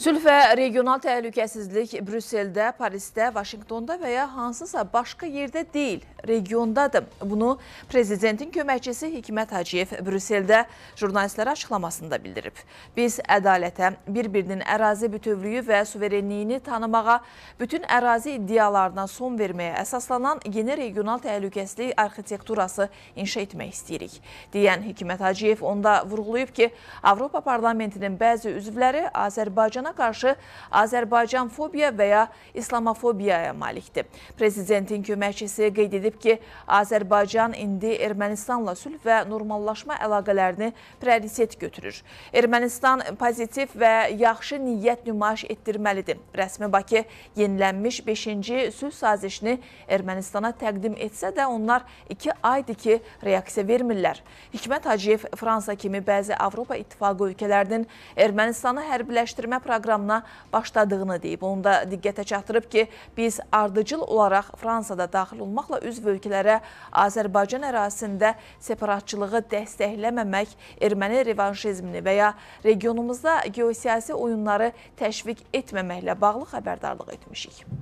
Sülh və regional təhlükəsizlik Brüsseldə, Parisdə, Vaşinqtonda və ya hansısa başqa yerdə deyil, regiondadır. Bunu prezidentin köməkçisi Hikmət Hacıyev Brüsseldə jurnalistlərə açıqlamasında bildirib. Biz ədalətə, bir-birinin ərazi bütövlüyü və suverenliyini tanımağa, bütün ərazi iddialarına son verməyə əsaslanan yeni regional təhlükəsizlik arxitekturası inşa etmək istəyirik. Deyən Hikmət Hacıyev onda vurğulayıb ki, Avropa parlamentinin bəzi üzvləri Azərbaycana İrana qarşı Azərbaycan fobiya və ya İslamofobiyaya malikdir. Prezidentin köməkçisi qeyd edib ki, Azərbaycan indi Ermənistanla sülh və normallaşma əlaqələrini prioritet götürür. Ermənistan pozitiv və yaxşı niyyət nümayiş etdirməlidir. Rəsmi Bakı yenilənmiş 5-ci sülh sazişini Ermənistana təqdim etsə də onlar 2 aydır ki, reaksiya vermirlər. Hikmət Hacıyev Fransa kimi bəzi Avropa İttifaqı ölkələrinin Ermənistanı hərbiləşdirmə proqramı proqramına başladığını deyib. Onu da diqqətə çatdırıb ki, biz ardıcıl olaraq Fransada daxil olmaqla üzv ölkələrə Azərbaycan ərazisində separatçılığı dəstəkləməmək, erməni revanşizmini və ya regionumuzda geosiyasi oyunları təşviq etməməklə bağlı xəbərdarlıq etmişik.